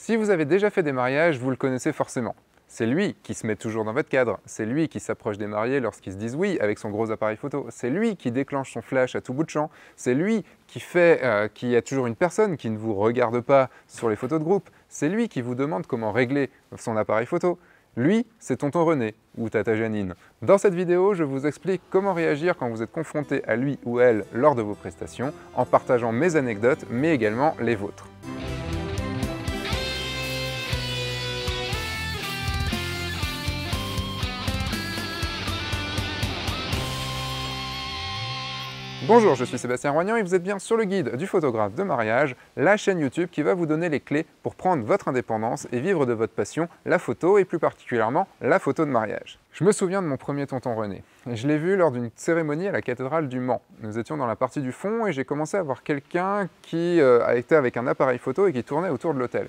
Si vous avez déjà fait des mariages, vous le connaissez forcément. C'est lui qui se met toujours dans votre cadre, c'est lui qui s'approche des mariés lorsqu'ils se disent oui avec son gros appareil photo, c'est lui qui déclenche son flash à tout bout de champ, c'est lui qui fait euh, qu'il y a toujours une personne qui ne vous regarde pas sur les photos de groupe, c'est lui qui vous demande comment régler son appareil photo. Lui, c'est tonton René ou tata Janine. Dans cette vidéo, je vous explique comment réagir quand vous êtes confronté à lui ou elle lors de vos prestations, en partageant mes anecdotes mais également les vôtres. Bonjour, je suis Sébastien Roignan et vous êtes bien sur le guide du photographe de mariage, la chaîne YouTube qui va vous donner les clés pour prendre votre indépendance et vivre de votre passion, la photo et plus particulièrement la photo de mariage. Je me souviens de mon premier tonton René. Je l'ai vu lors d'une cérémonie à la cathédrale du Mans. Nous étions dans la partie du fond et j'ai commencé à voir quelqu'un qui était euh, a été avec un appareil photo et qui tournait autour de l'hôtel.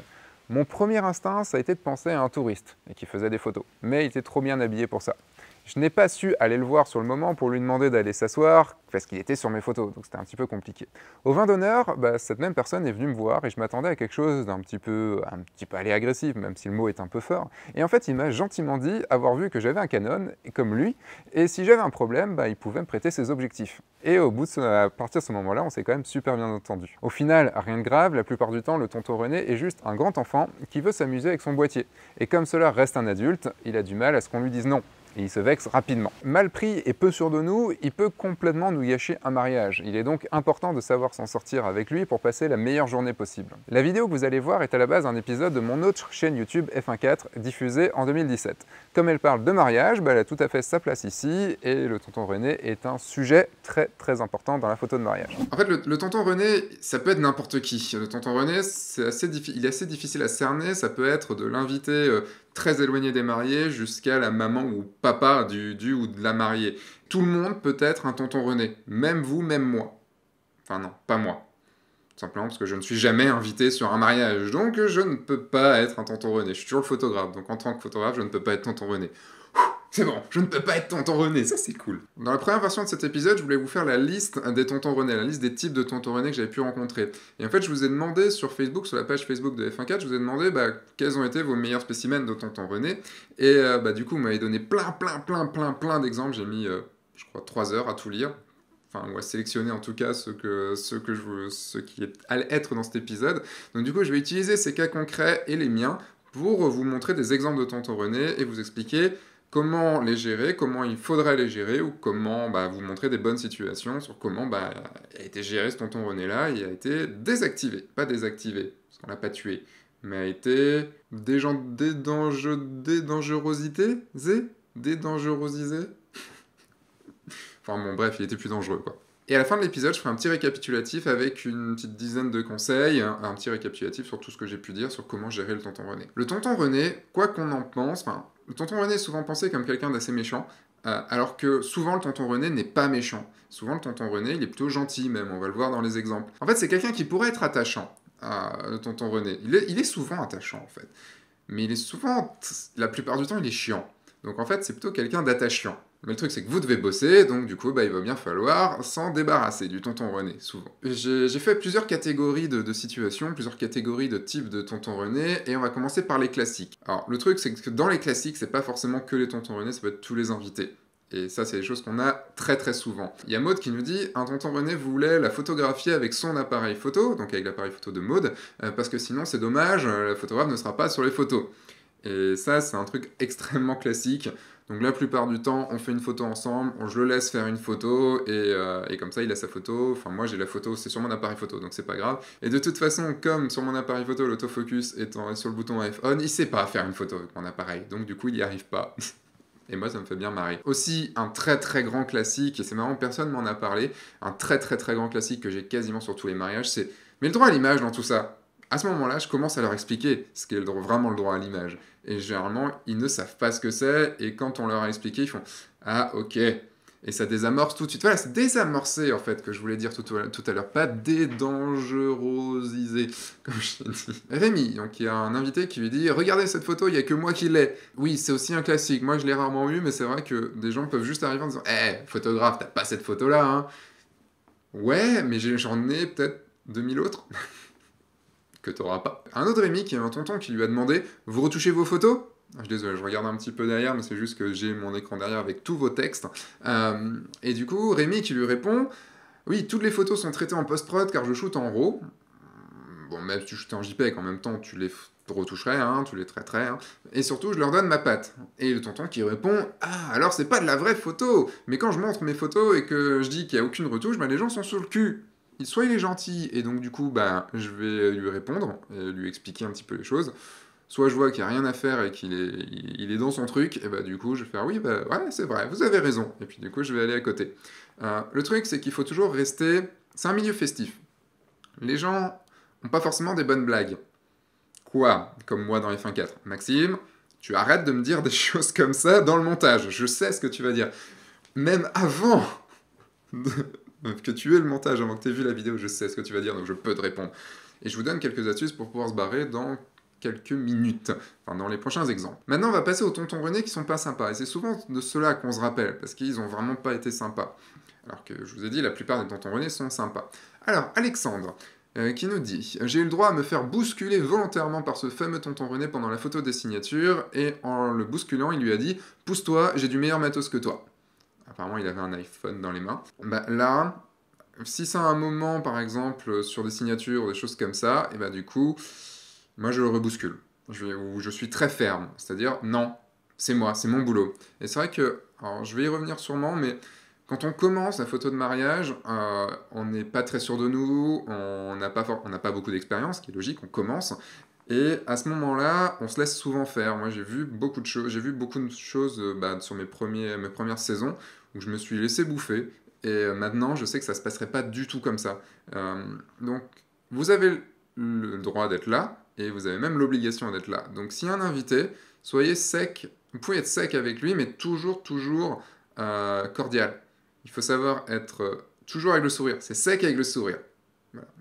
Mon premier instinct, ça a été de penser à un touriste et qui faisait des photos. Mais il était trop bien habillé pour ça. Je n'ai pas su aller le voir sur le moment pour lui demander d'aller s'asseoir parce qu'il était sur mes photos, donc c'était un petit peu compliqué. Au vin d'honneur, bah, cette même personne est venue me voir et je m'attendais à quelque chose d'un petit peu, un petit peu allé agressif, même si le mot est un peu fort. Et en fait, il m'a gentiment dit avoir vu que j'avais un Canon, comme lui, et si j'avais un problème, bah, il pouvait me prêter ses objectifs. Et au bout de à partir de ce moment-là, on s'est quand même super bien entendu. Au final, rien de grave, la plupart du temps, le tonton René est juste un grand enfant qui veut s'amuser avec son boîtier. Et comme cela reste un adulte, il a du mal à ce qu'on lui dise non et il se vexe rapidement. Mal pris et peu sûr de nous, il peut complètement nous gâcher un mariage. Il est donc important de savoir s'en sortir avec lui pour passer la meilleure journée possible. La vidéo que vous allez voir est à la base un épisode de mon autre chaîne YouTube F1.4 diffusée en 2017. Comme elle parle de mariage, bah, elle a tout à fait sa place ici et le tonton René est un sujet très très important dans la photo de mariage. En fait, le, tonton René, ça peut être n'importe qui. Le tonton René, c'est assez il est assez difficile à cerner. Ça peut être de l'invité euh, très éloigné des mariés jusqu'à la maman ou papa du, du ou de la mariée. Tout le monde peut être un tonton René, même vous, même moi. Enfin non, pas moi. simplement parce que je ne suis jamais invité sur un mariage, donc je ne peux pas être un tonton René. Je suis toujours le photographe, donc en tant que photographe, je ne peux pas être tonton René. C'est bon, je ne peux pas être tonton René, ça c'est cool. Dans la première version de cet épisode, je voulais vous faire la liste des tontons René, la liste des types de tontons René que j'avais pu rencontrer. Et en fait, je vous ai demandé sur Facebook, sur la page Facebook de F1.4, je vous ai demandé bah, quels ont été vos meilleurs spécimens de tonton René. Et euh, bah, du coup, vous m'avez donné plein, plein, plein, plein, plein d'exemples. J'ai mis, euh, je crois, 3 heures à tout lire enfin ou à sélectionner en tout cas ce que ce que je veux, ce qui allait être dans cet épisode. Donc du coup, je vais utiliser ces cas concrets et les miens pour vous montrer des exemples de tonton René et vous expliquer comment les gérer, comment il faudrait les gérer, ou comment bah, vous montrer des bonnes situations sur comment bah, a été géré ce tonton René-là, il a été désactivé, pas désactivé, parce qu'on l'a pas tué, mais a été des gens dédangerosité, zé, dédangerosisé. enfin bon, bref, il était plus dangereux, quoi. Et à la fin de l'épisode, je ferai un petit récapitulatif avec une petite dizaine de conseils, un, un petit récapitulatif sur tout ce que j'ai pu dire sur comment gérer le tonton René. Le tonton René, quoi qu'on en pense, enfin, le tonton René est souvent pensé comme quelqu'un d'assez méchant, euh, alors que souvent le tonton René n'est pas méchant. Souvent le tonton René, il est plutôt gentil même, on va le voir dans les exemples. En fait, c'est quelqu'un qui pourrait être attachant, euh, le tonton René. Il est, souvent attachant en fait. Mais il est souvent, la plupart du temps, il est chiant. Donc en fait, c'est plutôt quelqu'un d'attachant. Mais le truc, c'est que vous devez bosser, donc du coup, bah, il va bien falloir s'en débarrasser du tonton René, souvent. J'ai fait plusieurs catégories de, situations, plusieurs catégories de types de tonton René, et on va commencer par les classiques. Alors, le truc, c'est que dans les classiques, c'est pas forcément que les tontons René, ça peut être tous les invités. Et ça, c'est des choses qu'on a très très souvent. Il y a Maude qui nous dit un tonton René voulait la photographier avec son appareil photo, donc avec l'appareil photo de Maude, euh, parce que sinon, c'est dommage, euh, la photographe ne sera pas sur les photos. Et ça, c'est un truc extrêmement classique. Donc la plupart du temps, on fait une photo ensemble, on, je le laisse faire une photo, euh, et, comme ça, il a sa photo, enfin moi j'ai la photo, c'est sur mon appareil photo, donc c'est pas grave. Et de toute façon, comme sur mon appareil photo, l'autofocus est sur le bouton f on, il sait pas faire une photo avec mon appareil, donc du coup il n'y arrive pas. Et moi, ça me fait bien marrer. Aussi, un très très grand classique, et c'est marrant, personne m'en a parlé, un très très très grand classique que j'ai quasiment sur tous les mariages, c'est mais le droit à l'image dans tout ça. À ce moment-là, je commence à leur expliquer ce qu'est vraiment le droit à l'image. Et généralement, ils ne savent pas ce que c'est. Et quand on leur a expliqué, ils font Ah, ok. Et ça désamorce tout de suite. Voilà, c'est désamorcer en fait que je voulais dire tout, à l'heure, pas dédangerosiser, comme je l'ai dit. Rémi, donc il y a un invité qui lui dit Regardez cette photo, il n'y a que moi qui l'ai. Oui, c'est aussi un classique. Moi, je l'ai rarement eu, mais c'est vrai que des gens peuvent juste arriver en disant Eh, photographe, t'as pas cette photo-là, hein. Ouais, mais j'en ai peut-être 2000 autres que tu pas. Un autre Rémi qui est un tonton qui lui a demandé Vous retouchez vos photos ah, je suis désolé, je regarde un petit peu derrière, mais c'est juste que j'ai mon écran derrière avec tous vos textes. Euh, et du coup, Rémi qui lui répond Oui, toutes les photos sont traitées en post-prod car je shoote en RAW. Bon, même si tu shootais en JPEG, en même temps, tu les retoucherais, hein, tu les traiterais. Hein. Et surtout, je leur donne ma patte. Et le tonton qui répond Ah, alors c'est pas de la vraie photo Mais quand je montre mes photos et que je dis qu'il n'y a aucune retouche, ben, les gens sont sur le cul soit il est gentil et donc du coup bah, je vais euh, lui répondre, et lui expliquer un petit peu les choses, soit je vois qu'il n'y a rien à faire et qu'il est, est dans son truc, et bah du coup je vais faire oui, bah ouais, c'est vrai, vous avez raison, et puis du coup je vais aller à côté. Euh, le truc c'est qu'il faut toujours rester, c'est un milieu festif. Les gens n'ont pas forcément des bonnes blagues. Quoi Comme moi dans les fins 4. Maxime, tu arrêtes de me dire des choses comme ça dans le montage, je sais ce que tu vas dire. Même avant de, que tu aies le montage avant que tu aies vu la vidéo, je sais ce que tu vas dire, donc je peux te répondre. Et je vous donne quelques astuces pour pouvoir se barrer dans quelques minutes, enfin dans les prochains exemples. Maintenant, on va passer aux tontons René qui sont pas sympas, et c'est souvent de cela qu'on se rappelle, parce qu'ils ont vraiment pas été sympas. Alors que je vous ai dit, la plupart des tontons René sont sympas. Alors, Alexandre, euh, qui nous dit J'ai eu le droit à me faire bousculer volontairement par ce fameux tonton René pendant la photo des signatures, et en le bousculant, il lui a dit Pousse-toi, j'ai du meilleur matos que toi apparemment il avait un iPhone dans les mains. Bah, là, si c'est un moment par exemple sur des signatures, ou des choses comme ça, et bah du coup, moi je le rebouscule. Je, ou je suis très ferme, c'est-à-dire non, c'est moi, c'est mon boulot. Et c'est vrai que, alors je vais y revenir sûrement, mais quand on commence la photo de mariage, euh, on n'est pas très sûr de nous, on n'a pas, on pas beaucoup d'expérience, qui est logique, on commence. Et à ce moment-là, on se laisse souvent faire. Moi, j'ai vu beaucoup de choses, j'ai vu beaucoup de choses euh, bah, sur mes, premiers, mes premières saisons où je me suis laissé bouffer. Et euh, maintenant, je sais que ça se passerait pas du tout comme ça. Euh, donc, vous avez le droit d'être là et vous avez même l'obligation d'être là. Donc, si un invité, soyez sec. Vous pouvez être sec avec lui, mais toujours, toujours euh, cordial. Il faut savoir être toujours avec le sourire. C'est sec avec le sourire.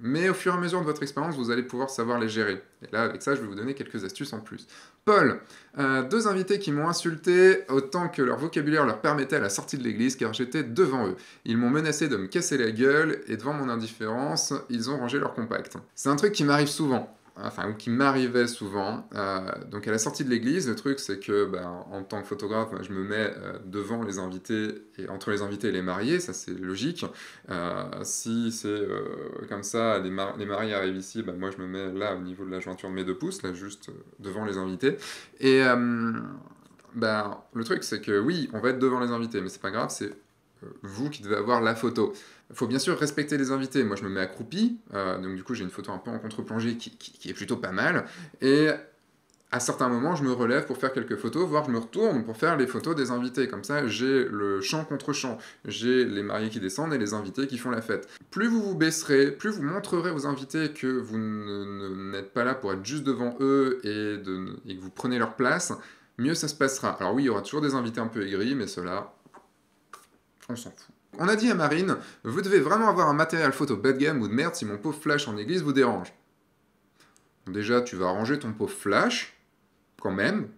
Mais au fur et à mesure de votre expérience, vous allez pouvoir savoir les gérer. Et là, avec ça, je vais vous donner quelques astuces en plus. Paul, euh, deux invités qui m'ont insulté autant que leur vocabulaire leur permettait à la sortie de l'église, car j'étais devant eux. Ils m'ont menacé de me casser la gueule, et devant mon indifférence, ils ont rangé leur compact. C'est un truc qui m'arrive souvent enfin, ou qui m'arrivait souvent. Euh, donc à la sortie de l'église, le truc c'est que ben, en tant que photographe, je me mets euh, devant les invités et entre les invités et les mariés, ça c'est logique. Euh, si c'est comme ça, les, mariés arrivent ici, ben, moi je me mets là au niveau de la jointure de mes deux pouces, là juste devant les invités. Et ben, le truc c'est que oui, on va être devant les invités, mais c'est pas grave, c'est vous qui devez avoir la photo. Il faut bien sûr respecter les invités. Moi, je me mets accroupi, euh, donc du coup, j'ai une photo un peu en contre-plongée qui, est plutôt pas mal. Et à certains moments, je me relève pour faire quelques photos, voire je me retourne pour faire les photos des invités. Comme ça, j'ai le champ contre champ. J'ai les mariés qui descendent et les invités qui font la fête. Plus vous vous baisserez, plus vous montrerez aux invités que vous n'êtes pas là pour être juste devant eux et, de, et que vous prenez leur place, mieux ça se passera. Alors oui, il y aura toujours des invités un peu aigris, mais cela, on s'en fout. On a dit à Marine, vous devez vraiment avoir un matériel photo bas de gamme ou de merde si mon pauvre flash en église vous dérange. Déjà, tu vas ranger ton pauvre flash, quand même.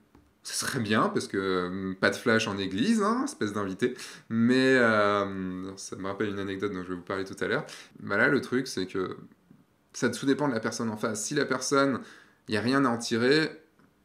Ce serait bien, parce que hum, pas de flash en église, hein, espèce d'invité. Mais euh, ça me rappelle une anecdote dont je vais vous parler tout à l'heure. Bah là, le truc, c'est que ça dépend de la personne en face. Si la personne, il n'y a rien à en tirer,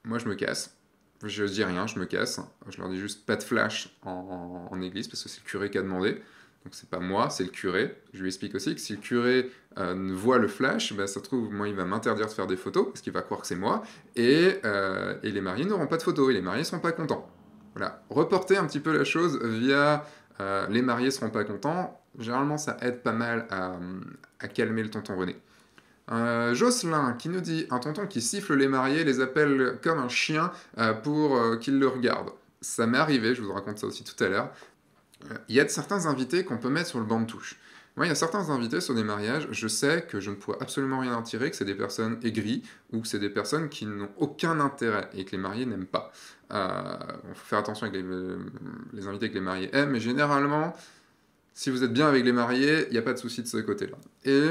moi je me casse. Je dis rien, je me casse. Je leur dis juste pas de flash en, en église, parce que c'est le curé qui a demandé donc c'est pas moi, c'est le curé. Je lui explique aussi que si le curé euh, voit le flash, bah, ça se trouve, moi, il va m'interdire de faire des photos, parce qu'il va croire que c'est moi, et, euh, les mariés n'auront pas de photos, et les mariés ne seront pas contents. Voilà, reporter un petit peu la chose via euh, les mariés ne seront pas contents, généralement ça aide pas mal à, calmer le tonton René. Jocelyn qui nous dit un tonton qui siffle les mariés, les appelle comme un chien pour qu'ils le regardent. Ça m'est arrivé, je vous raconte ça aussi tout à l'heure il y a de certains invités qu'on peut mettre sur le banc de touche. Moi, il y a certains invités sur des mariages, je sais que je ne pourrais absolument rien en tirer, que c'est des personnes aigries ou que c'est des personnes qui n'ont aucun intérêt et que les mariés n'aiment pas. Il euh, faut faire attention avec les, invités que les mariés aiment, mais généralement, si vous êtes bien avec les mariés, il n'y a pas de souci de ce côté-là. Et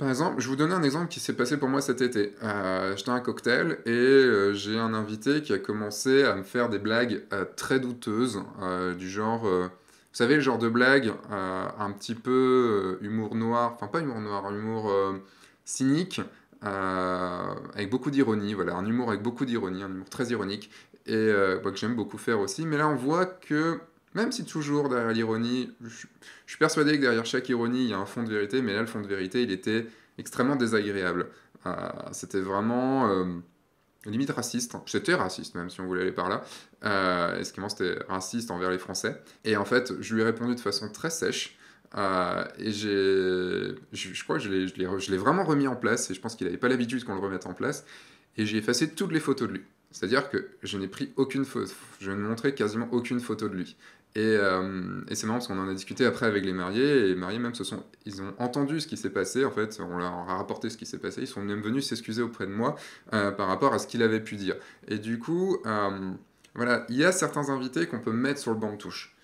par exemple, je vous donner un exemple qui s'est passé pour moi cet été. Euh, j'étais à un cocktail et euh, j'ai un invité qui a commencé à me faire des blagues euh, très douteuses, du genre, vous savez, le genre de blague un petit peu humour noir, enfin pas humour noir, humour cynique, avec beaucoup d'ironie, voilà, un humour avec beaucoup d'ironie, un humour très ironique, et bah, que j'aime beaucoup faire aussi. Mais là, on voit que même si toujours derrière l'ironie, je, suis persuadé que derrière chaque ironie, il y a un fond de vérité, mais là, le fond de vérité, il était extrêmement désagréable. Euh, c'était vraiment euh, limite raciste. Hein. C'était raciste, même si on voulait aller par là. Euh, et ce qui c'était raciste envers les Français. Et en fait, je lui ai répondu de façon très sèche. Euh, et j'ai, je, je, crois que je l'ai, vraiment remis en place, et je pense qu'il n'avait pas l'habitude qu'on le remette en place, et j'ai effacé toutes les photos de lui. C'est-à-dire que je n'ai pris aucune photo, je ne montrais quasiment aucune photo de lui. Et, euh, et c'est marrant parce qu'on en a discuté après avec les mariés, et les mariés même se sont, ils ont entendu ce qui s'est passé, en fait, on leur a rapporté ce qui s'est passé, ils sont même venus s'excuser auprès de moi euh, par rapport à ce qu'il avait pu dire. Et du coup, euh, voilà, il y a certains invités qu'on peut mettre sur le banc de touche.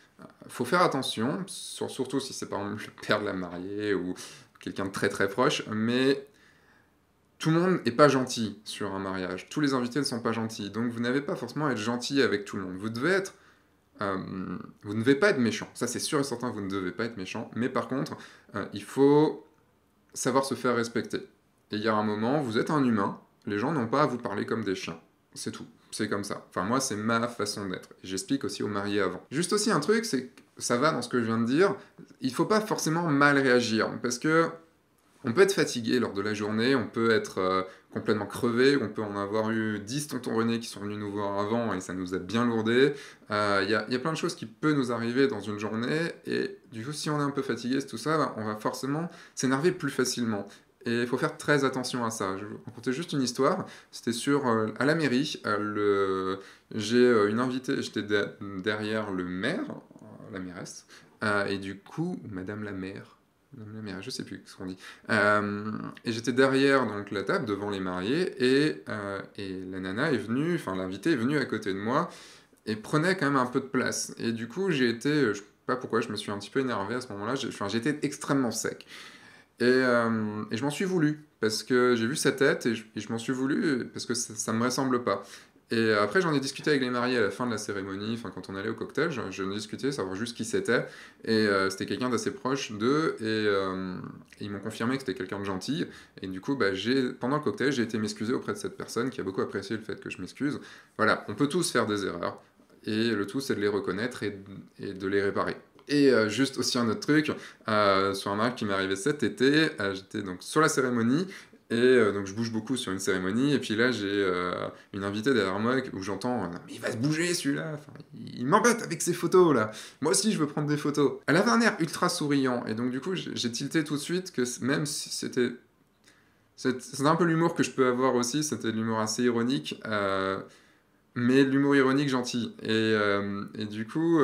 Faut faire attention, surtout si c'est par exemple le père de la mariée ou quelqu'un de très très proche, mais tout le monde n'est pas gentil sur un mariage, tous les invités ne sont pas gentils, donc vous n'avez pas forcément à être gentil avec tout le monde, vous devez être euh, vous ne devez pas être méchant. Ça, c'est sûr et certain, vous ne devez pas être méchant. Mais par contre, euh, il faut savoir se faire respecter. Et il y a un moment, vous êtes un humain, les gens n'ont pas à vous parler comme des chiens. C'est tout. C'est comme ça. Enfin, moi, c'est ma façon d'être. J'explique aussi aux mariés avant. Juste aussi un truc, c'est que ça va dans ce que je viens de dire. Il faut pas forcément mal réagir. Parce que on peut être fatigué lors de la journée, on peut être euh, complètement crevé, on peut en avoir eu 10 tontons René qui sont venus nous voir avant et ça nous a bien lourdé. Euh, il y, a plein de choses qui peuvent nous arriver dans une journée et du coup si on est un peu fatigué, tout ça, ben, on va forcément s'énerver plus facilement. Et il faut faire très attention à ça. Je vais vous raconter juste une histoire. C'était sur euh, à la mairie. J'ai une invitée, j'étais derrière le maire, la mairesse, et du coup, Madame la maire, je mère, je sais plus ce qu'on dit. Euh, et j'étais derrière donc la table, devant les mariés, et, euh, et la nana est venue, enfin l'invité est venue à côté de moi, et prenait quand même un peu de place. Et du coup, j'ai été, euh, je sais pas pourquoi, je me suis un petit peu énervé à ce moment-là, enfin, j'étais extrêmement sec. Et, et je m'en suis voulu, parce que j'ai vu sa tête, et je, m'en suis voulu, parce que ça, ça me ressemble pas. Et après, j'en ai discuté avec les mariés à la fin de la cérémonie, enfin, quand on allait au cocktail, j'en ai discuté, savoir juste qui c'était. Et euh, c'était quelqu'un d'assez proche d'eux, et euh, ils m'ont confirmé que c'était quelqu'un de gentil. Et du coup, bah, pendant le cocktail, j'ai été m'excuser auprès de cette personne qui a beaucoup apprécié le fait que je m'excuse. Voilà, on peut tous faire des erreurs, et le tout, c'est de les reconnaître et, et de les réparer. Et euh, juste aussi un autre truc, sur un match qui m'est arrivé cet été, j'étais donc sur la cérémonie et euh, donc je bouge beaucoup sur une cérémonie, et puis là j'ai euh, une invitée derrière moi où j'entends euh, Mais il va se bouger celui-là enfin, Il m'embête avec ses photos là Moi aussi je veux prendre des photos Elle avait un air ultra souriant, et donc du coup j'ai tilté tout de suite que même si c'était. c'est un peu l'humour que je peux avoir aussi, c'était l'humour assez ironique, mais l'humour ironique gentil. Et, et du coup,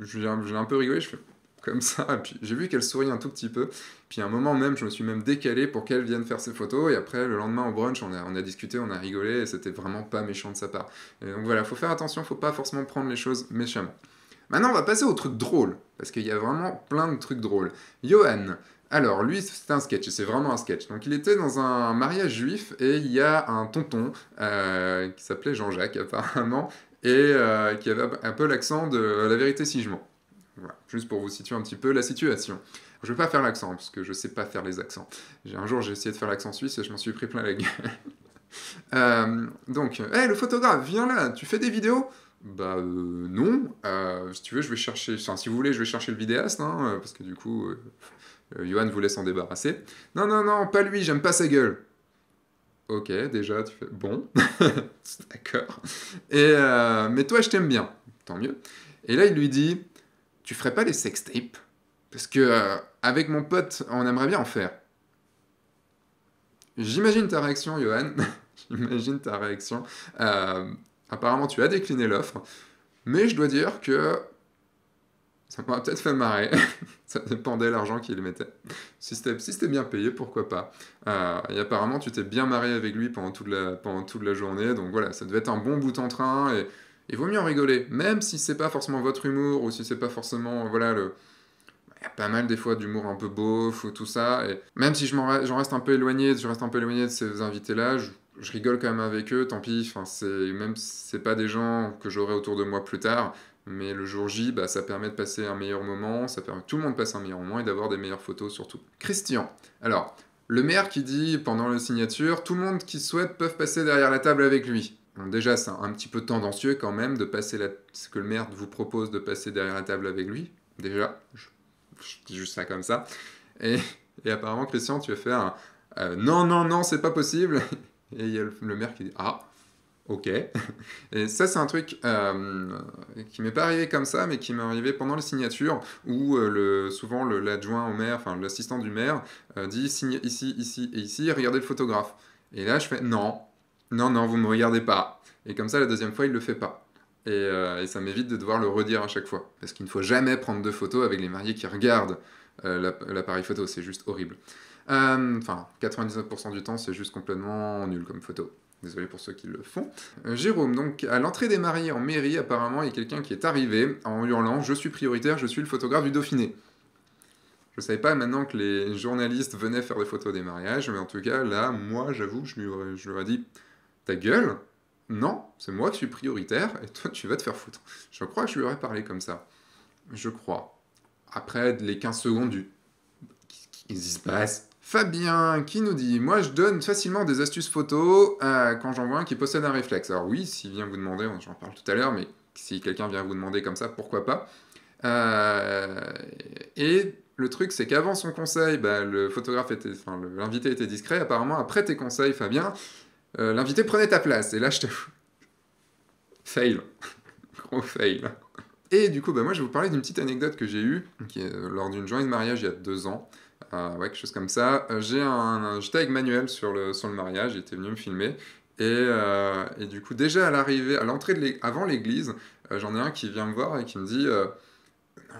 j'ai un, un peu rigolé, je fais comme ça. puis j'ai vu qu'elle sourit un tout petit peu. Puis à un moment même, je me suis même décalé pour qu'elle vienne faire ses photos. Et après, le lendemain au brunch, on a, discuté, on a rigolé. Et c'était vraiment pas méchant de sa part. donc voilà, faut faire attention, faut pas forcément prendre les choses méchamment. Maintenant, on va passer au truc drôle. Parce qu'il y a vraiment plein de trucs drôles. Johan, alors, lui, c'est un sketch, c'est vraiment un sketch. Donc, il était dans un mariage juif et il y a un tonton euh, qui s'appelait Jean-Jacques, apparemment, et euh, qui avait un peu l'accent de la vérité si je mens. Voilà, juste pour vous situer un petit peu la situation. Je ne vais pas faire l'accent, parce que je ne sais pas faire les accents. Un jour, j'ai essayé de faire l'accent suisse et je m'en suis pris plein la gueule. Euh, donc, le photographe, viens là, tu fais des vidéos bah euh, non, euh, si tu veux, je vais chercher, enfin, si vous voulez, je vais chercher le vidéaste, hein, parce que du coup, Johan voulait s'en débarrasser. Non, non, non, pas lui, j'aime pas sa gueule. Ok, déjà, tu fais bon, d'accord. Et mais toi, je t'aime bien, tant mieux. Et là, il lui dit, tu ferais pas des sextapes Parce que euh, avec mon pote, on aimerait bien en faire. J'imagine ta réaction, Johan. J'imagine ta réaction. Euh, apparemment, tu as décliné l'offre. Mais je dois dire que ça m'a peut-être fait marrer. ça dépendait de l'argent qu'il mettait. Si c'était, bien payé, pourquoi pas. Euh, et apparemment, tu t'es bien marié avec lui pendant toute, la, pendant toute la journée. Donc voilà, ça devait être un bon bout en train. Et il vaut mieux en rigoler, même si c'est pas forcément votre humour ou si c'est pas forcément, euh, voilà, le. Il y a pas mal des fois d'humour un peu beauf ou tout ça, et même si j'en reste un peu éloigné, je reste un peu éloigné de ces invités-là, je, rigole quand même avec eux, tant pis, c'est, même si c'est pas des gens que j'aurai autour de moi plus tard, mais le jour J, bah, ça permet de passer un meilleur moment, ça permet tout le monde passe un meilleur moment et d'avoir des meilleures photos surtout. Christian, alors, le maire qui dit pendant la signature, tout le monde qui souhaite peuvent passer derrière la table avec lui déjà, c'est un petit peu tendancieux quand même de passer la... ce que le maire vous propose de passer derrière la table avec lui. Déjà, je, dis juste ça comme ça. Et, apparemment, Christian, tu vas faire un euh, non, non, non, c'est pas possible. Et il y a le, maire qui dit ah, ok. Et ça, c'est un truc euh, qui m'est pas arrivé comme ça, mais qui m'est arrivé pendant les signatures où euh, le, souvent l'adjoint au maire, enfin l'assistant du maire, dit signe ici, ici et ici, regardez le photographe. Et là, je fais non, non, non, vous me regardez pas. Et comme ça, la deuxième fois, il le fait pas. Euh, et, ça m'évite de devoir le redire à chaque fois. Parce qu'il ne faut jamais prendre de photos avec les mariés qui regardent euh, l'appareil photo, c'est juste horrible. Euh, enfin, 99% du temps, c'est juste complètement nul comme photo. Désolé pour ceux qui le font. Jérôme, donc à l'entrée des mariés en mairie, apparemment, il y a quelqu'un qui est arrivé en hurlant Je suis prioritaire, je suis le photographe du Dauphiné. Je savais pas maintenant que les journalistes venaient faire des photos des mariages, mais en tout cas, là, moi, j'avoue, je, lui je lui aurais dit ta gueule, non, c'est moi qui suis prioritaire et toi tu vas te faire foutre. Je crois que je lui aurais parlé comme ça. Je crois. Après les 15 secondes du qu'est-ce qui se passe Fabien qui nous dit Moi je donne facilement des astuces photos euh, quand j'en vois un qui possède un réflexe. Alors oui, s'il vient vous demander, j'en parle tout à l'heure, mais si quelqu'un vient vous demander comme ça, pourquoi pas euh, Et le truc, c'est qu'avant son conseil, bah, le photographe était, l'invité était discret. Apparemment, après tes conseils, Fabien, euh, l'invité prenait ta place. Et là, je te... Fail. Gros fail. Et du coup, bah, moi, je vais vous parler d'une petite anecdote que j'ai eue qui est, euh, lors d'une journée de mariage il y a deux ans. Euh, ouais, quelque chose comme ça. J'ai un, J'étais avec Manuel sur le, sur le mariage, il était venu me filmer. Et, du coup, déjà à l'arrivée, à l'entrée avant l'église, j'en ai un qui vient me voir et qui me dit Non,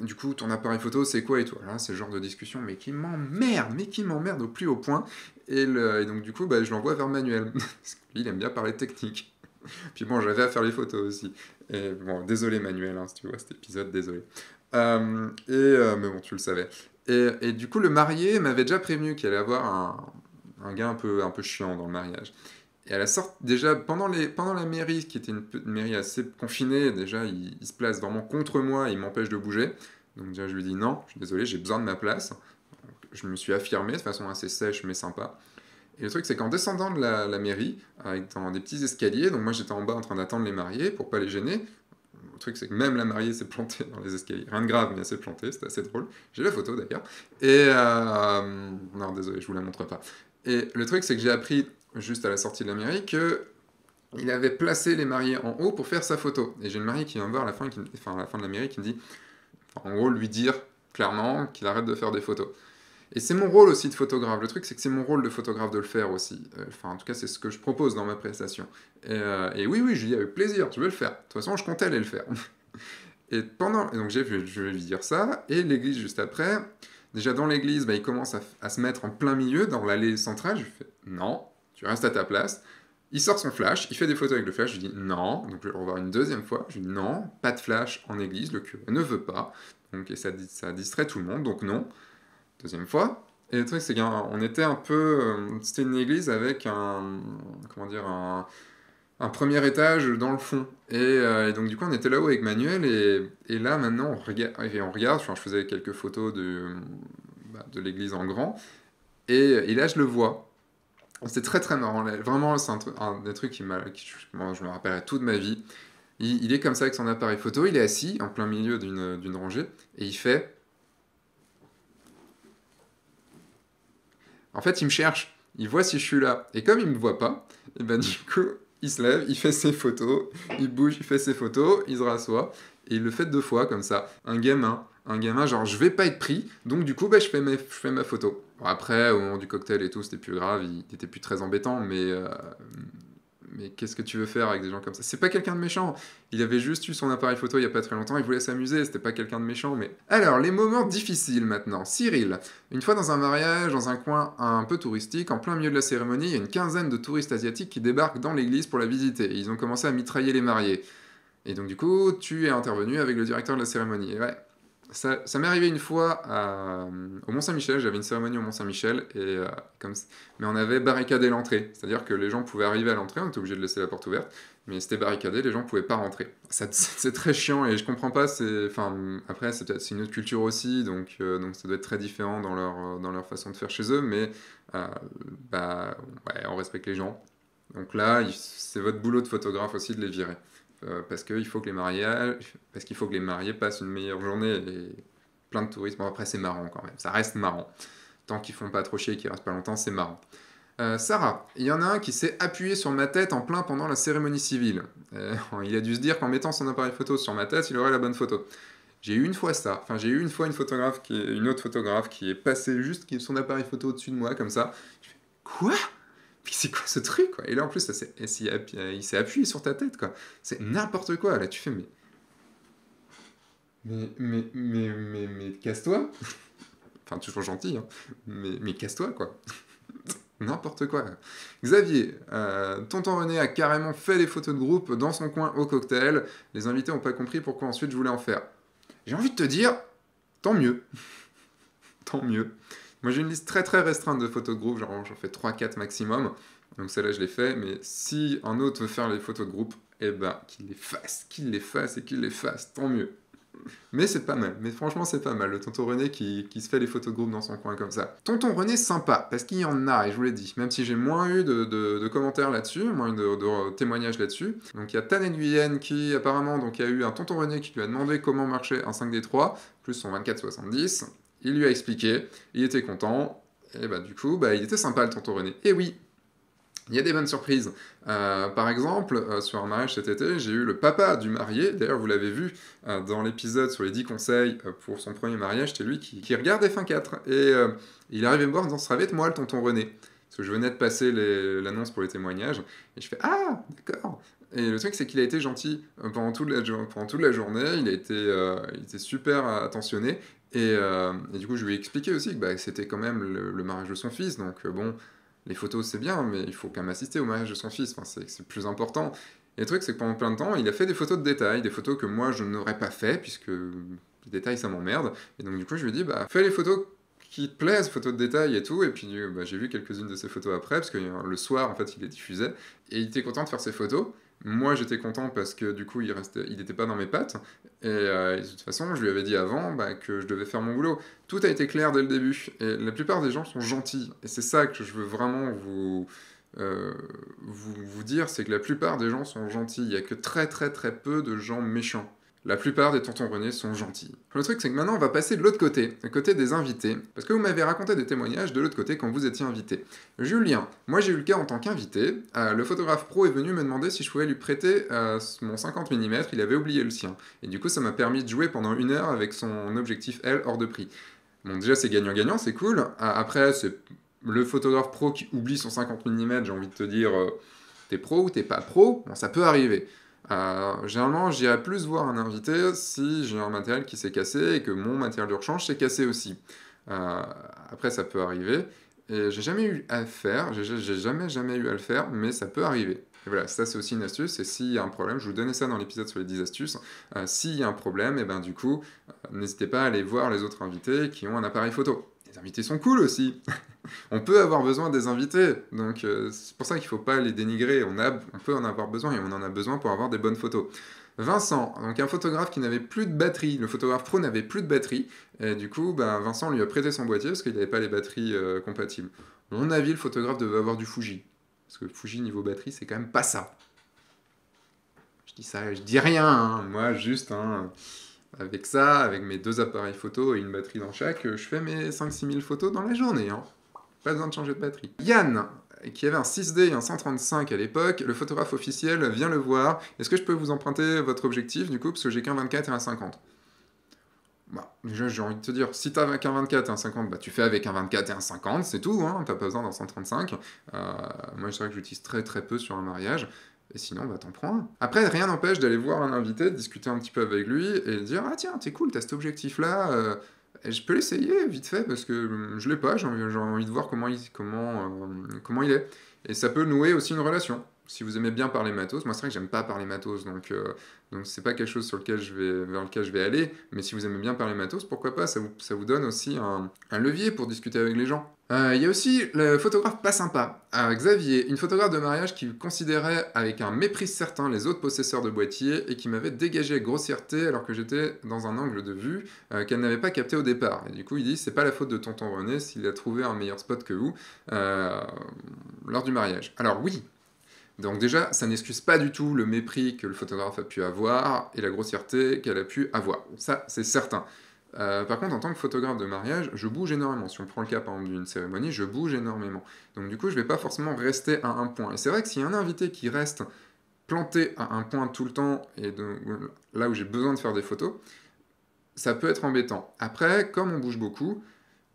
mais du coup, ton appareil photo, c'est quoi et tout c'est le genre de discussion, mais qui m'emmerde, mais qui m'emmerde au plus haut point. Et, le, et donc, du coup, bah, je l'envoie vers Manuel. Parce que il aime bien parler technique. Puis bon, j'avais à faire les photos aussi. Et bon, désolé Manuel, hein, si tu vois cet épisode, désolé. Euh, et, euh, mais bon, tu le savais. Et, du coup, le marié m'avait déjà prévenu qu'il allait avoir un, un, gars un peu, chiant dans le mariage. Et à la sorte, déjà, pendant, pendant la mairie, qui était une, mairie assez confinée, déjà, il, se place vraiment contre moi, il m'empêche de bouger. Donc déjà, je lui dis non, je suis désolé, j'ai besoin de ma place je me suis affirmé de façon assez sèche mais sympa. Et le truc, c'est qu'en descendant de la, mairie, avec, euh, dans des petits escaliers, donc moi j'étais en bas en train d'attendre les mariés pour pas les gêner. Le truc, c'est que même la mariée s'est plantée dans les escaliers. Rien de grave, mais elle s'est plantée, c'était assez drôle. J'ai la photo d'ailleurs. Et. Euh, non, désolé, je vous la montre pas. Et le truc, c'est que j'ai appris juste à la sortie de la mairie que il avait placé les mariés en haut pour faire sa photo. Et j'ai le mariée qui vient me voir à la fin, enfin, à la fin de la mairie qui me dit, en gros, lui dire clairement qu'il arrête de faire des photos. Et c'est mon rôle aussi de photographe. Le truc, c'est que c'est mon rôle de photographe de le faire aussi. Euh, enfin, en tout cas, c'est ce que je propose dans ma prestation. Et, euh, oui, oui, je lui dis avec plaisir, tu veux le faire. De toute façon, je comptais aller le faire. et pendant, donc j'ai je vais lui dire ça, et l'église juste après, déjà dans l'église, bah, il commence à, se mettre en plein milieu, dans l'allée centrale. Je lui fais, non, tu restes à ta place. Il sort son flash, il fait des photos avec le flash, je lui dis non, donc je vais le revoir une deuxième fois, je lui dis non, pas de flash en église, le curé ne veut pas, donc, et ça distrait tout le monde, donc non deuxième fois. Et le truc, c'est qu'on était un peu. Euh, c'était une église avec un. Comment dire un, premier étage dans le fond. Euh, et, donc, du coup, on était là-haut avec Manuel. Et, là, maintenant, on regarde. je faisais quelques photos de, bah, l'église en grand. Et, là, je le vois. C'était très, très marrant. vraiment, c'est un, un, des trucs qui m'a. je me rappellerai toute ma vie. il est comme ça avec son appareil photo. Il est assis en plein milieu d'une rangée. Et il fait. En fait, il me cherche, il voit si je suis là. Et comme il me voit pas, et eh ben du coup, il se lève, il fait ses photos, il bouge, il fait ses photos, il se rassoit. Et il le fait deux fois comme ça. Un gamin, un gamin, genre je vais pas être pris, donc du coup bah, je, fais ma photo. après, au moment du cocktail et tout, c'était plus grave, il était plus très embêtant, mais, euh, mais qu'est-ce que tu veux faire avec des gens comme ça C'est pas quelqu'un de méchant. Il avait juste eu son appareil photo il y a pas très longtemps, il voulait s'amuser, c'était pas quelqu'un de méchant, mais... Alors, les moments difficiles maintenant. Cyril, une fois dans un mariage, dans un coin un peu touristique, en plein milieu de la cérémonie, il y a une quinzaine de touristes asiatiques qui débarquent dans l'église pour la visiter. ils ont commencé à mitrailler les mariés. Et donc du coup, tu es intervenu avec le directeur de la cérémonie. ouais, ça, m'est arrivé une fois à, euh, au Mont-Saint-Michel, j'avais une cérémonie au Mont-Saint-Michel, et euh, comme, mais on avait barricadé l'entrée. C'est-à-dire que les gens pouvaient arriver à l'entrée, on était obligé de laisser la porte ouverte, mais c'était barricadé, les gens pouvaient pas rentrer. C'est très chiant et je comprends pas, enfin, après c'est une autre culture aussi, donc, euh, donc ça doit être très différent dans leur, dans leur façon de faire chez eux, mais bah, on respecte les gens. Donc là, c'est votre boulot de photographe aussi de les virer. Euh, parce qu'il faut que les mariages, parce qu'il faut que les mariés passent une meilleure journée et plein de tourisme. Bon, après, c'est marrant quand même, ça reste marrant. Tant qu'ils font pas trop chier et qu'ils restent pas longtemps, c'est marrant. Euh, Sarah, il y en a un qui s'est appuyé sur ma tête en plein pendant la cérémonie civile. Euh, il a dû se dire qu'en mettant son appareil photo sur ma tête, il aurait la bonne photo. J'ai eu une fois ça. Enfin, j'ai eu une fois une photographe qui une autre photographe qui est passée juste son appareil photo au-dessus de moi comme ça. quoi c'est quoi ce truc quoi Et là en plus, ça, euh, il s'est appuyé sur ta tête quoi. C'est n'importe quoi. Là tu fais mais mais mais mais mais, casse-toi. enfin toujours gentil, hein. mais mais casse-toi quoi. N'importe quoi. Xavier, euh, tonton René a carrément fait les photos de groupe dans son coin au cocktail. Les invités n'ont pas compris pourquoi ensuite je voulais en faire. J'ai envie de te dire, tant mieux. tant mieux. Moi, j'ai une liste très très restreinte de photos de groupe, genre j'en fais 3-4 maximum. Donc celle-là, je l'ai fait, mais si un autre veut faire les photos de groupe, eh ben, qu'il les fasse, qu'il les fasse et qu'il les fasse, tant mieux. Mais c'est pas mal, mais franchement c'est pas mal, le tonton René qui, qui, se fait les photos de groupe dans son coin comme ça. Tonton René sympa, parce qu'il y en a, et je vous l'ai dit, même si j'ai moins eu de, de, commentaires là-dessus, moins eu de, témoignages là-dessus. Donc il y a Tan Nguyen qui apparemment donc, il y a eu un tonton René qui lui a demandé comment marchait un 5D3, plus son 24 70 il lui a expliqué, il était content, et bah, du coup, bah, il était sympa le tonton René. Et oui, il y a des bonnes surprises. Euh, par exemple, euh, sur un mariage cet été, j'ai eu le papa du marié. D'ailleurs, vous l'avez vu euh, dans l'épisode sur les 10 conseils pour son premier mariage. C'était lui qui, regardait fin 4. Et il arrivait me voir en disant Ce sera moi le tonton René. Parce que je venais de passer l'annonce pour les témoignages. Et je fais Ah, d'accord. Et le truc, c'est qu'il a été gentil pendant toute, la, journée. Il a été, il était super attentionné. Euh, et, du coup, je lui ai expliqué aussi que bah, c'était quand même le, mariage de son fils. Donc, euh, bon, les photos, c'est bien, mais il faut quand même assister au mariage de son fils. c'est plus important. Et le truc, c'est que pendant plein de temps, il a fait des photos de détails, des photos que moi, je n'aurais pas fait, puisque les détails, ça m'emmerde. Et donc, du coup, je lui ai dit, bah, fais les photos qui te plaisent, photos de détails et tout. Et puis, euh, bah, j'ai vu quelques-unes de ses photos après, parce que le soir, en fait, il les diffusait. Et il était content de faire ses photos. Moi, j'étais content parce que du coup, il restait, il n'était pas dans mes pattes. Euh, et de toute façon, je lui avais dit avant bah, que je devais faire mon boulot. Tout a été clair dès le début. Et la plupart des gens sont gentils. Et c'est ça que je veux vraiment vous, euh, vous, vous dire, c'est que la plupart des gens sont gentils. Il y a que très très très peu de gens méchants. La plupart des tontons René sont gentils. Le truc, c'est que maintenant, on va passer de l'autre côté, le côté des invités, parce que vous m'avez raconté des témoignages de l'autre côté quand vous étiez invité. Julien, moi j'ai eu le cas en tant qu'invité. Euh, le photographe pro est venu me demander si je pouvais lui prêter euh, mon 50 mm, il avait oublié le sien. Et du coup, ça m'a permis de jouer pendant une heure avec son objectif L hors de prix. Bon, déjà, c'est gagnant-gagnant, c'est cool. Euh, après, c'est le photographe pro qui oublie son 50 mm, j'ai envie de te dire, t'es pro ou t'es pas pro, bon, ça peut arriver. Euh, généralement, j'irai plus voir un invité si j'ai un matériel qui s'est cassé et que mon matériel de rechange s'est cassé aussi. Euh, après, ça peut arriver. Et j'ai jamais eu à le faire, j'ai jamais, jamais eu à le faire, mais ça peut arriver. Et voilà, ça c'est aussi une astuce. Et s'il y a un problème, je vous donnais ça dans l'épisode sur les 10 astuces. Euh, s'il y a un problème, et eh ben du coup, euh, n'hésitez pas à aller voir les autres invités qui ont un appareil photo les invités sont cool aussi. on peut avoir besoin des invités. Donc euh, c'est pour ça qu'il ne faut pas les dénigrer. On, on peut en avoir besoin et on en a besoin pour avoir des bonnes photos. Vincent, donc un photographe qui n'avait plus de batterie, le photographe pro n'avait plus de batterie, et du coup, ben, Vincent lui a prêté son boîtier parce qu'il n'avait pas les batteries euh, compatibles. mon avis, le photographe devait avoir du Fuji, parce que Fuji niveau batterie, c'est quand même pas ça. Je dis ça, je dis rien, hein. moi juste, hein, avec ça, avec mes deux appareils photo et une batterie dans chaque, euh, je fais mes 5-6 000 photos dans la journée. Hein. Pas besoin de changer de batterie. Yann, qui avait un 6D et un 135 à l'époque, le photographe officiel vient le voir. Est-ce que je peux vous emprunter votre objectif du coup, parce que j'ai qu'un 24 et un 50 bah, déjà, j'ai envie de te dire, si t'as qu'un 24 et un 50, bah, tu fais avec un 24 et un 50, c'est tout, hein, t'as pas besoin d'un 135. Euh, moi, c'est vrai que j'utilise très très peu sur un mariage. Et sinon, va bah, t'en prends un. Après, rien n'empêche d'aller voir un invité, de discuter un petit peu avec lui et de dire Ah, tiens, t'es cool, t'as cet objectif-là. Euh, je peux l'essayer vite fait parce que hum, je l'ai pas, j'ai envie, envie, de voir comment il, comment, euh, comment il est. Et ça peut nouer aussi une relation. Si vous aimez bien parler matos, moi c'est vrai que j'aime pas parler matos, donc euh, donc c'est pas quelque chose sur lequel je vais, vers lequel je vais aller. Mais si vous aimez bien parler matos, pourquoi pas Ça vous, donne aussi un levier pour discuter avec les gens. Euh, il y a aussi le photographe pas sympa, euh, Xavier, une photographe de mariage qui considérait avec un mépris certain les autres possesseurs de boîtiers et qui m'avait dégagé grossièreté alors que j'étais dans un angle de vue euh, qu'elle n'avait pas capté au départ. Et du coup, il dit c'est pas la faute de tonton René s'il a trouvé un meilleur spot que vous lors du mariage. Alors, oui, donc déjà, ça n'excuse pas du tout le mépris que le photographe a pu avoir et la grossièreté qu'elle a pu avoir. Ça, c'est certain. Euh, par contre, en tant que photographe de mariage, je bouge énormément. Si on prend le cas, par exemple, d'une cérémonie, je bouge énormément. Donc, du coup, je ne vais pas forcément rester à un point. Et c'est vrai que s'il y a un invité qui reste planté à un point tout le temps, et là où j'ai besoin de faire des photos, ça peut être embêtant. Après, comme on bouge beaucoup,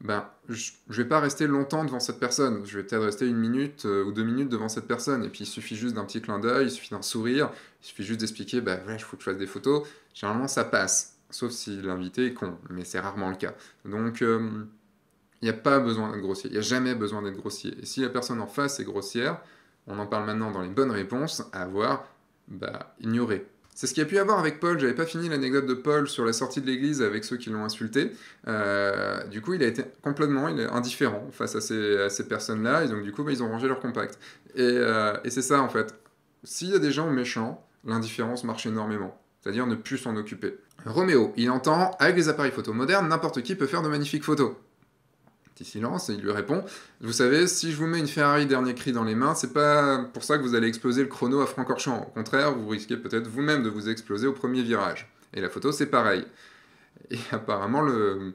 ben, je ne vais pas rester longtemps devant cette personne. Je vais peut-être rester une minute euh, ou deux minutes devant cette personne. Et puis, il suffit juste d'un petit clin d'œil, il suffit d'un sourire, il suffit juste d'expliquer, ben voilà, je faut que je fasse des photos. Généralement, ça passe sauf si l'invité est con, mais c'est rarement le cas. Donc, euh, il n'y a pas besoin d'être grossier, il n'y a jamais besoin d'être grossier. Et si la personne en face est grossière, on en parle maintenant dans les bonnes réponses, à avoir bah, ignoré. C'est ce qu'il a pu avoir avec Paul, j'avais pas fini l'anecdote de Paul sur la sortie de l'église avec ceux qui l'ont insulté. Euh, du coup, il a été complètement indifférent face à ces, ces personnes-là, et donc du coup, bah, ils ont rangé leur compact. Et, euh, et c'est ça en fait. S'il y a des gens méchants, l'indifférence marche énormément. C'est-à-dire ne plus s'en occuper. Roméo, il entend, avec les appareils photo modernes, n'importe qui peut faire de magnifiques photos. Petit silence, et il lui répond, vous savez, si je vous mets une Ferrari dernier cri dans les mains, c'est pas pour ça que vous allez exploser le chrono à Francorchamps. Au contraire, vous risquez peut-être vous-même de vous exploser au premier virage. Et la photo, c'est pareil. Et apparemment, le,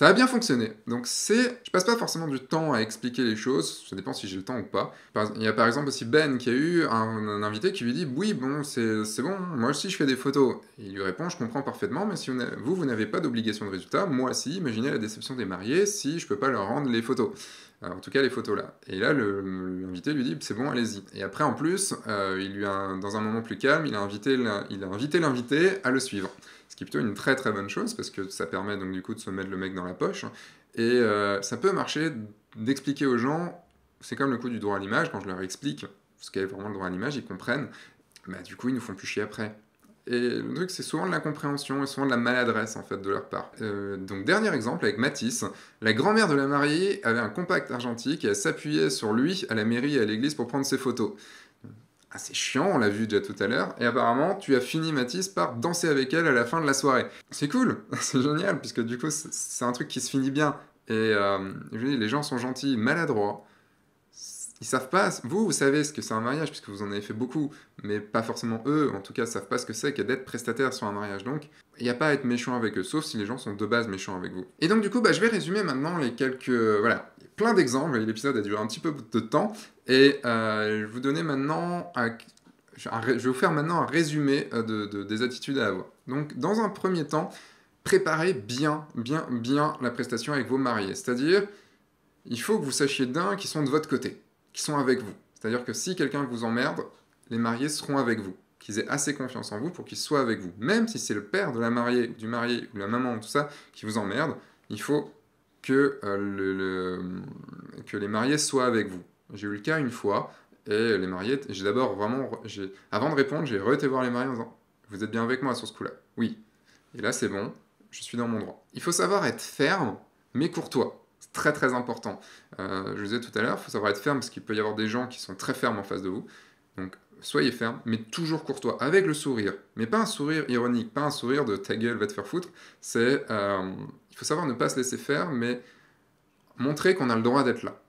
ça a bien fonctionné. Donc c'est, je passe pas forcément du temps à expliquer les choses, ça dépend si j'ai le temps ou pas. Il y a par exemple aussi Ben qui a eu un, invité qui lui dit oui bon c'est bon, moi aussi je fais des photos. il lui répond je comprends parfaitement, mais si vous vous n'avez pas d'obligation de résultat, moi aussi, imaginez la déception des mariés si je peux pas leur rendre les photos. Euh, en tout cas les photos là. Et là, l'invité lui dit c'est bon, allez-y. Et après, en plus, euh, il lui dans un moment plus calme, il a invité l'invité à le suivre. Ce qui est plutôt une très très bonne chose parce que ça permet donc du coup de se mettre le mec dans la poche. Et euh, ça peut marcher d'expliquer aux gens, c'est comme le coup du droit à l'image, quand je leur explique ce qu'est vraiment le droit à l'image, ils comprennent, bah du coup ils nous font plus chier après. Et le truc, c'est souvent de l'incompréhension et souvent de la maladresse, en fait, de leur part. Euh, donc, dernier exemple, avec Matisse, la grand-mère de la mariée avait un compact argentique et elle s'appuyait sur lui à la mairie et à l'église pour prendre ses photos c'est chiant, on l'a vu déjà tout à l'heure, et apparemment tu as fini Mathis par danser avec elle à la fin de la soirée. C'est cool, c'est génial, puisque du coup c'est un truc qui se finit bien, et euh, les gens sont gentils, maladroits, ils savent pas, vous, vous savez ce que c'est un mariage, puisque vous en avez fait beaucoup, mais pas forcément eux, en tout cas, savent pas ce que c'est qu'être prestataire sur un mariage. Donc, il n'y a pas à être méchant avec eux, sauf si les gens sont de base méchants avec vous. Et donc, du coup, bah, je vais résumer maintenant les quelques. Voilà, plein d'exemples, l'épisode a duré un petit peu de temps, et euh, je vais vous donner maintenant je vais vous faire maintenant un résumé euh, de, des attitudes à avoir. Donc, dans un premier temps, préparez bien, bien, bien la prestation avec vos mariés. C'est-à-dire, il faut que vous sachiez d'un qui sont de votre côté, qui sont avec vous. C'est-à-dire que si quelqu'un vous emmerde, les mariés seront avec vous. Qu'ils aient assez confiance en vous pour qu'ils soient avec vous. Même si c'est le père de la mariée, du marié, ou la maman, ou tout ça, qui vous emmerde, il faut que, euh, le, que les mariés soient avec vous. J'ai eu le cas une fois, et les mariés, j'ai d'abord vraiment, avant de répondre, j'ai re été voir les mariés en disant Vous êtes bien avec moi sur ce coup-là Oui. Et là, c'est bon, je suis dans mon droit. Il faut savoir être ferme, mais courtois. C'est très très important. Euh, je vous disais tout à l'heure, il faut savoir être ferme parce qu'il peut y avoir des gens qui sont très fermes en face de vous. Donc soyez ferme, mais toujours courtois, avec le sourire. Mais pas un sourire ironique, pas un sourire de ta gueule, va te faire foutre. C'est, euh, il faut savoir ne pas se laisser faire, mais montrer qu'on a le droit d'être là.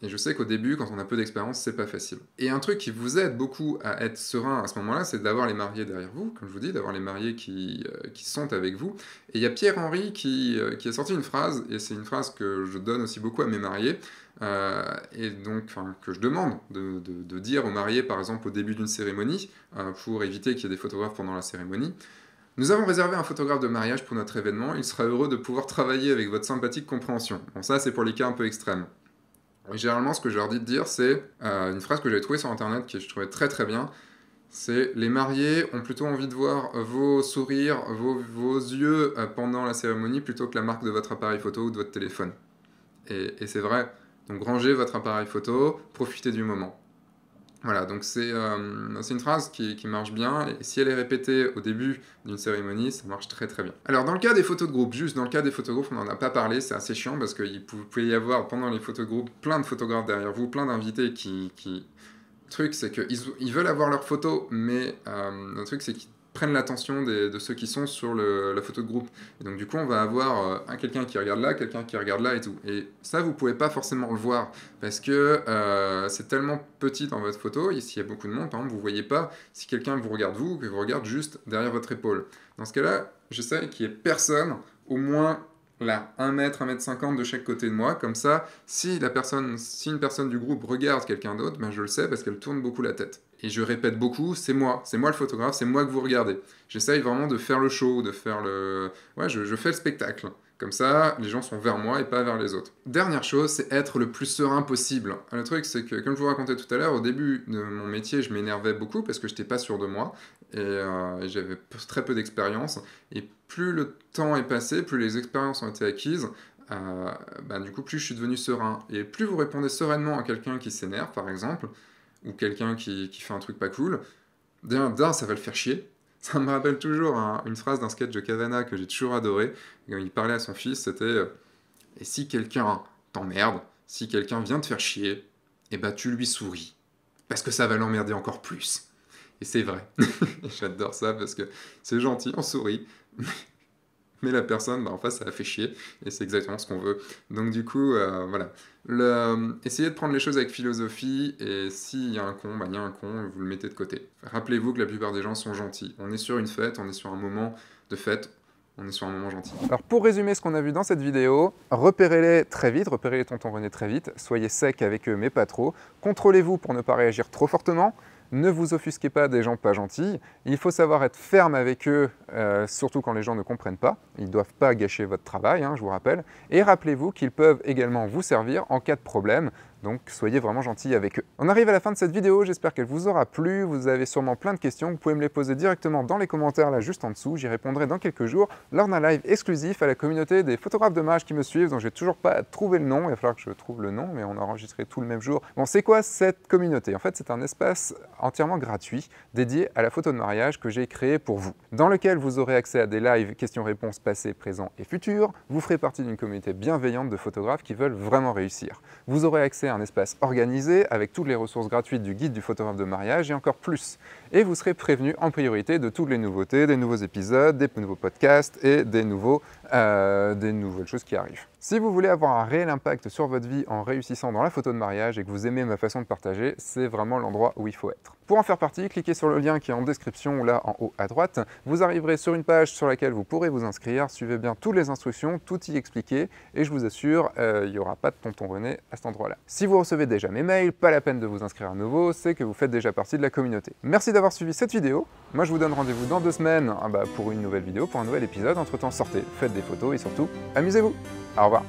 Et je sais qu'au début, quand on a peu d'expérience, c'est pas facile. Et un truc qui vous aide beaucoup à être serein à ce moment-là, c'est d'avoir les mariés derrière vous, comme je vous dis, d'avoir les mariés qui, euh, sont avec vous. Et il y a Pierre-Henri qui, a euh, sorti une phrase, et c'est une phrase que je donne aussi beaucoup à mes mariés, euh, et donc que je demande de, de, dire aux mariés, par exemple, au début d'une cérémonie, pour éviter qu'il y ait des photographes pendant la cérémonie. Nous avons réservé un photographe de mariage pour notre événement. Il sera heureux de pouvoir travailler avec votre sympathique compréhension. Bon, ça, c'est pour les cas un peu extrêmes. Et généralement, ce que je leur dis de dire, c'est euh, une phrase que j'ai trouvée sur Internet qui je trouvais très très bien. C'est les mariés ont plutôt envie de voir vos sourires, vos, yeux euh, pendant la cérémonie plutôt que la marque de votre appareil photo ou de votre téléphone. Et, et c'est vrai. Donc rangez votre appareil photo, profitez du moment. Voilà, donc c'est euh, une phrase qui, marche bien, et si elle est répétée au début d'une cérémonie, ça marche très très bien. Alors dans le cas des photos de groupe, juste dans le cas des photos de groupe, on n'en a pas parlé, c'est assez chiant parce qu'il pouvez y avoir pendant les photos de groupe plein de photographes derrière vous, plein d'invités qui... Le truc, c'est que ils veulent avoir leurs photos, mais euh, le truc, c'est qu'ils prennent l'attention de ceux qui sont sur le, la photo de groupe. Et donc du coup, on va avoir euh, un quelqu'un qui regarde là, quelqu'un qui regarde là et tout. Et ça, vous pouvez pas forcément le voir parce que euh, c'est tellement petit dans votre photo. Ici, il y a beaucoup de monde, par exemple, vous voyez pas si quelqu'un vous regarde vous ou que vous regarde juste derrière votre épaule. Dans ce cas-là, j'essaie qu'il y ait personne, au moins là, 1 mètre, 1 mètre 50 de chaque côté de moi. Comme ça, si, la personne, si une personne du groupe regarde quelqu'un d'autre, ben je le sais parce qu'elle tourne beaucoup la tête et je répète beaucoup, c'est moi, c'est moi le photographe, c'est moi que vous regardez. J'essaye vraiment de faire le show, de faire le... Ouais, je, fais le spectacle. Comme ça, les gens sont vers moi et pas vers les autres. Dernière chose, c'est être le plus serein possible. Ah, le truc, c'est que, comme je vous racontais tout à l'heure, au début de mon métier, je m'énervais beaucoup parce que je n'étais pas sûr de moi et, euh, j'avais très peu d'expérience. Et plus le temps est passé, plus les expériences ont été acquises, euh, bah, du coup, plus je suis devenu serein. Et plus vous répondez sereinement à quelqu'un qui s'énerve, par exemple, ou quelqu'un qui, fait un truc pas cool, d'un, ça va le faire chier. Ça me rappelle toujours hein, une phrase d'un sketch de Cavana que j'ai toujours adoré. Quand il parlait à son fils, c'était euh, Et si quelqu'un t'emmerde, si quelqu'un vient te faire chier, et eh ben tu lui souris. Parce que ça va l'emmerder encore plus. Et c'est vrai. J'adore ça parce que c'est gentil, on sourit. mais la personne, bah, en face, ça a fait chier, et c'est exactement ce qu'on veut. Donc du coup, euh, voilà. Euh, essayez de prendre les choses avec philosophie, et s'il y a un con, bah, il y a un con, vous le mettez de côté. Rappelez-vous que la plupart des gens sont gentils. On est sur une fête, on est sur un moment de fête, on est sur un moment gentil. Alors pour résumer ce qu'on a vu dans cette vidéo, repérez-les très vite, repérez les tontons René très vite, soyez sec avec eux mais pas trop, contrôlez-vous pour ne pas réagir trop fortement, ne vous offusquez pas des gens pas gentils. Il faut savoir être ferme avec eux, euh, surtout quand les gens ne comprennent pas. Ils ne doivent pas gâcher votre travail, hein, je vous rappelle. Et rappelez-vous qu'ils peuvent également vous servir en cas de problème. Donc soyez vraiment gentils avec eux. On arrive à la fin de cette vidéo, j'espère qu'elle vous aura plu. Vous avez sûrement plein de questions, vous pouvez me les poser directement dans les commentaires là juste en dessous. J'y répondrai dans quelques jours lors d'un live exclusif à la communauté des photographes de mariage qui me suivent, dont j'ai toujours pas trouvé le nom. Il va falloir que je trouve le nom, mais on a enregistré tout le même jour. Bon, c'est quoi cette communauté En fait, c'est un espace entièrement gratuit dédié à la photo de mariage que j'ai créé pour vous, dans lequel vous aurez accès à des lives questions-réponses passées, présents et futurs. Vous ferez partie d'une communauté bienveillante de photographes qui veulent vraiment réussir. Vous aurez accès un espace organisé avec toutes les ressources gratuites du guide du photographe de mariage et encore plus. Et vous serez prévenu en priorité de toutes les nouveautés, des nouveaux épisodes, des nouveaux podcasts et des, nouveaux, euh, des nouvelles choses qui arrivent. Si vous voulez avoir un réel impact sur votre vie en réussissant dans la photo de mariage et que vous aimez ma façon de partager, c'est vraiment l'endroit où il faut être. Pour en faire partie, cliquez sur le lien qui est en description là en haut à droite. Vous arriverez sur une page sur laquelle vous pourrez vous inscrire. Suivez bien toutes les instructions, tout y expliqué et je vous assure, euh, il n'y aura pas de tonton René à cet endroit-là. Si vous recevez déjà mes mails, pas la peine de vous inscrire à nouveau, c'est que vous faites déjà partie de la communauté. Merci d'avoir suivi cette vidéo. Moi, je vous donne rendez-vous dans deux semaines ah bah, pour une nouvelle vidéo, pour un nouvel épisode. Entre-temps, sortez, faites des photos et surtout, amusez-vous 好吧。